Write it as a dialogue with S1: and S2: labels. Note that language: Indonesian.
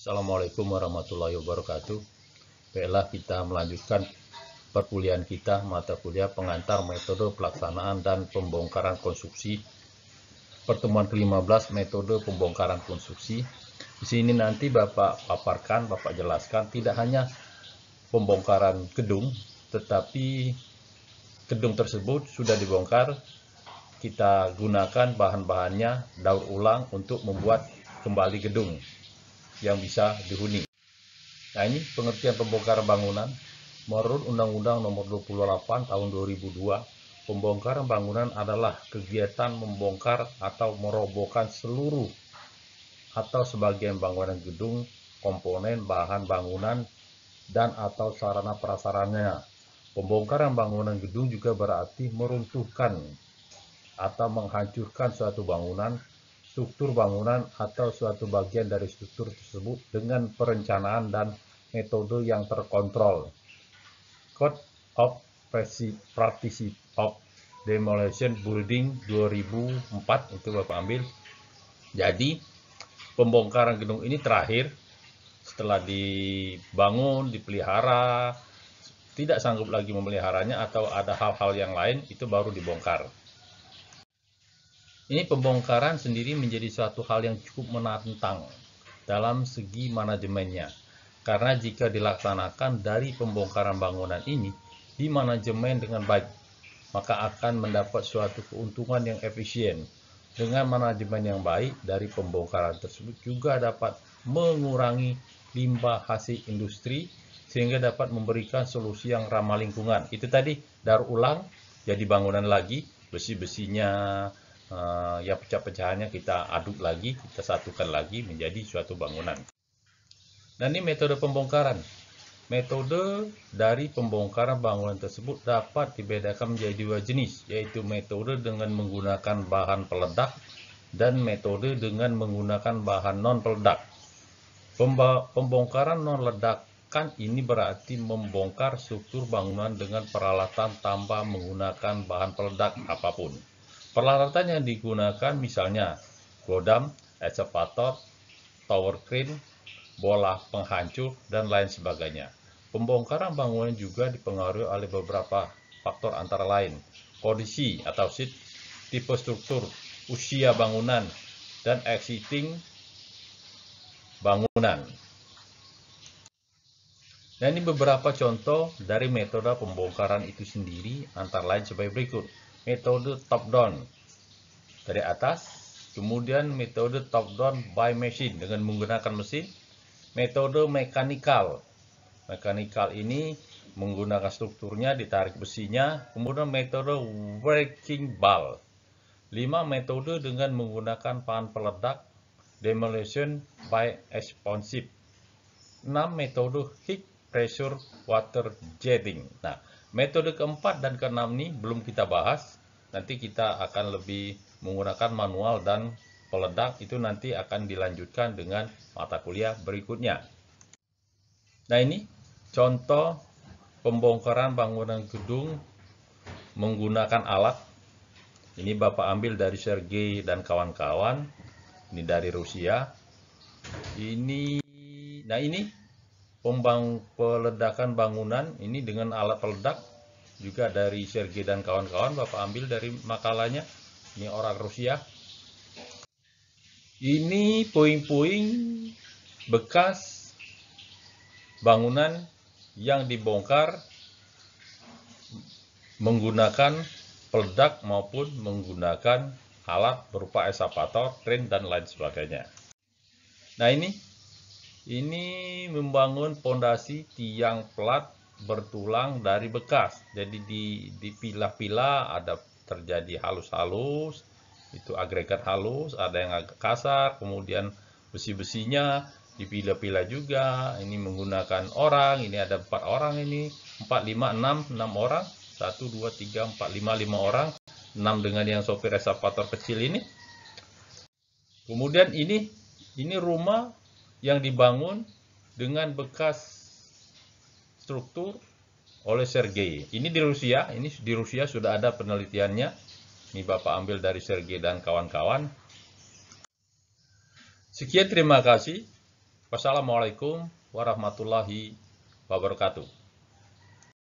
S1: Assalamualaikum warahmatullahi wabarakatuh. Baiklah kita melanjutkan perkuliahan kita mata kuliah pengantar metode pelaksanaan dan pembongkaran konstruksi pertemuan ke-15 metode pembongkaran konstruksi. Di sini nanti Bapak paparkan, Bapak jelaskan tidak hanya pembongkaran gedung tetapi gedung tersebut sudah dibongkar kita gunakan bahan-bahannya daur ulang untuk membuat kembali gedung yang bisa dihuni. Nah ini pengertian pembongkaran bangunan menurut Undang-Undang Nomor 28 Tahun 2002. Pembongkaran bangunan adalah kegiatan membongkar atau merobohkan seluruh atau sebagian bangunan gedung, komponen, bahan bangunan, dan atau sarana prasarannya. Pembongkaran bangunan gedung juga berarti meruntuhkan atau menghancurkan suatu bangunan struktur bangunan atau suatu bagian dari struktur tersebut dengan perencanaan dan metode yang terkontrol. Code of Practice of Demolition Building 2004 itu Bapak ambil. Jadi pembongkaran gedung ini terakhir setelah dibangun, dipelihara, tidak sanggup lagi memeliharanya atau ada hal-hal yang lain itu baru dibongkar. Ini pembongkaran sendiri menjadi suatu hal yang cukup menantang dalam segi manajemennya. Karena jika dilaksanakan dari pembongkaran bangunan ini di manajemen dengan baik, maka akan mendapat suatu keuntungan yang efisien. Dengan manajemen yang baik dari pembongkaran tersebut juga dapat mengurangi limbah hasil industri sehingga dapat memberikan solusi yang ramah lingkungan. Itu tadi daur ulang jadi bangunan lagi, besi-besinya, uh, ya pecah-pecahannya kita aduk lagi, kita satukan lagi menjadi suatu bangunan. Dan ini metode pembongkaran. Metode dari pembongkaran bangunan tersebut dapat dibedakan menjadi dua jenis, yaitu metode dengan menggunakan bahan peledak dan metode dengan menggunakan bahan non-peledak. Pembongkaran non-ledakan ini berarti membongkar struktur bangunan dengan peralatan tanpa menggunakan bahan peledak apapun. Peralatan yang digunakan misalnya godam, excavator, tower crane, bola penghancur, dan lain sebagainya. Pembongkaran bangunan juga dipengaruhi oleh beberapa faktor antara lain kondisi atau sit, tipe struktur, usia bangunan, dan exiting bangunan. Nah, ini beberapa contoh dari metode pembongkaran itu sendiri antara lain sebagai berikut metode top down dari atas, kemudian metode top down by machine dengan menggunakan mesin, metode mekanikal. Mekanikal ini menggunakan strukturnya ditarik besinya, kemudian metode working ball. 5 metode dengan menggunakan pan peledak demolition by explosive. 6 metode heat pressure water jetting. Nah, Metode keempat dan keenam ini belum kita bahas. Nanti kita akan lebih menggunakan manual dan peledak itu nanti akan dilanjutkan dengan mata kuliah berikutnya. Nah ini contoh pembongkaran bangunan gedung menggunakan alat. Ini Bapak ambil dari Sergei dan kawan-kawan. Ini dari Rusia. Ini, nah ini pembang peledakan bangunan ini dengan alat peledak juga dari Sergei dan kawan-kawan Bapak ambil dari makalanya ini orang Rusia ini puing-puing bekas bangunan yang dibongkar menggunakan peledak maupun menggunakan alat berupa esapator, tren dan lain sebagainya. Nah ini ini membangun pondasi tiang plat bertulang dari bekas. Jadi di dipilah-pilah ada terjadi halus-halus, itu agregat halus, ada yang agak kasar, kemudian besi-besinya dipilah-pilah juga. Ini menggunakan orang, ini ada empat orang ini, 4 5 6 6 orang. 1 2 3 4 5 5 orang. 6 dengan yang sopir reservator kecil ini. Kemudian ini ini rumah yang dibangun dengan bekas struktur oleh Sergei. Ini di Rusia, ini di Rusia sudah ada penelitiannya. Ini Bapak ambil dari Sergei dan kawan-kawan. Sekian terima kasih. Wassalamualaikum warahmatullahi wabarakatuh.